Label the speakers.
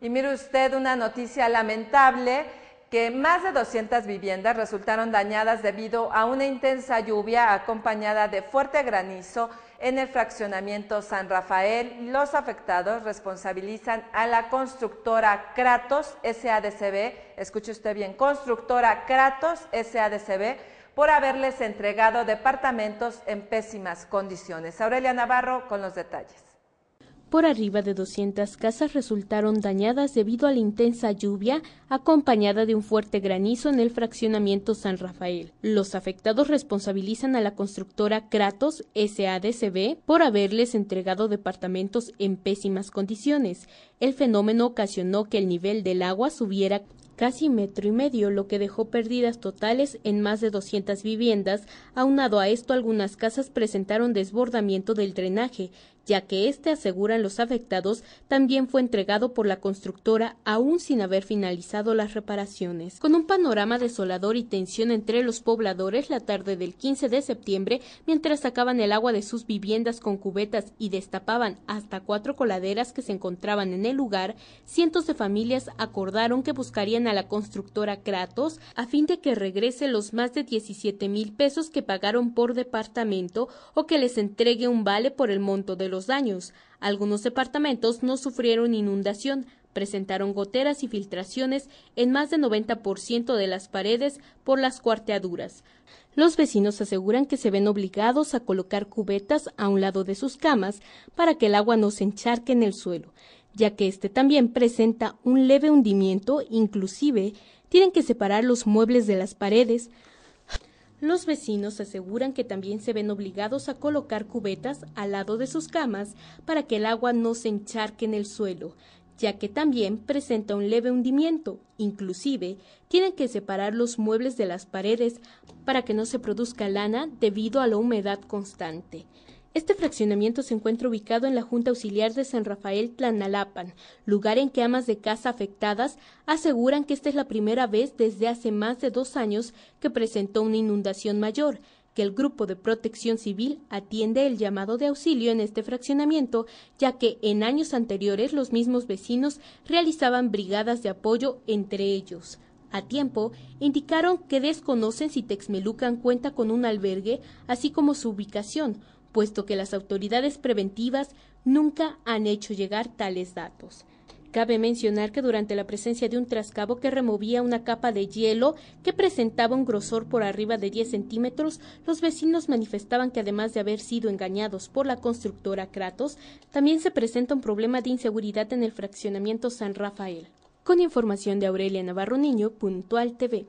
Speaker 1: Y mire usted una noticia lamentable que más de 200 viviendas resultaron dañadas debido a una intensa lluvia acompañada de fuerte granizo en el fraccionamiento San Rafael. Los afectados responsabilizan a la constructora Kratos SADCB, escuche usted bien, constructora Kratos SADCB, por haberles entregado departamentos en pésimas condiciones. Aurelia Navarro con los detalles
Speaker 2: por arriba de 200 casas resultaron dañadas debido a la intensa lluvia acompañada de un fuerte granizo en el fraccionamiento San Rafael. Los afectados responsabilizan a la constructora Kratos SADCB por haberles entregado departamentos en pésimas condiciones. El fenómeno ocasionó que el nivel del agua subiera casi metro y medio, lo que dejó pérdidas totales en más de 200 viviendas. Aunado a esto, algunas casas presentaron desbordamiento del drenaje, ya que este, aseguran los afectados, también fue entregado por la constructora aún sin haber finalizado las reparaciones. Con un panorama desolador y tensión entre los pobladores la tarde del 15 de septiembre, mientras sacaban el agua de sus viviendas con cubetas y destapaban hasta cuatro coladeras que se encontraban en el lugar, cientos de familias acordaron que buscarían a la constructora Kratos a fin de que regrese los más de 17 mil pesos que pagaron por departamento o que les entregue un vale por el monto de los daños. Algunos departamentos no sufrieron inundación, presentaron goteras y filtraciones en más del 90% de las paredes por las cuarteaduras. Los vecinos aseguran que se ven obligados a colocar cubetas a un lado de sus camas para que el agua no se encharque en el suelo ya que este también presenta un leve hundimiento, inclusive tienen que separar los muebles de las paredes. Los vecinos aseguran que también se ven obligados a colocar cubetas al lado de sus camas para que el agua no se encharque en el suelo, ya que también presenta un leve hundimiento, inclusive tienen que separar los muebles de las paredes para que no se produzca lana debido a la humedad constante. Este fraccionamiento se encuentra ubicado en la Junta Auxiliar de San Rafael Tlanalapan, lugar en que amas de casa afectadas aseguran que esta es la primera vez desde hace más de dos años que presentó una inundación mayor, que el Grupo de Protección Civil atiende el llamado de auxilio en este fraccionamiento, ya que en años anteriores los mismos vecinos realizaban brigadas de apoyo entre ellos. A tiempo, indicaron que desconocen si Texmelucan cuenta con un albergue, así como su ubicación, puesto que las autoridades preventivas nunca han hecho llegar tales datos. Cabe mencionar que durante la presencia de un trascabo que removía una capa de hielo que presentaba un grosor por arriba de 10 centímetros, los vecinos manifestaban que además de haber sido engañados por la constructora Kratos, también se presenta un problema de inseguridad en el fraccionamiento San Rafael. Con información de Aurelia Navarro Niño, Puntual TV.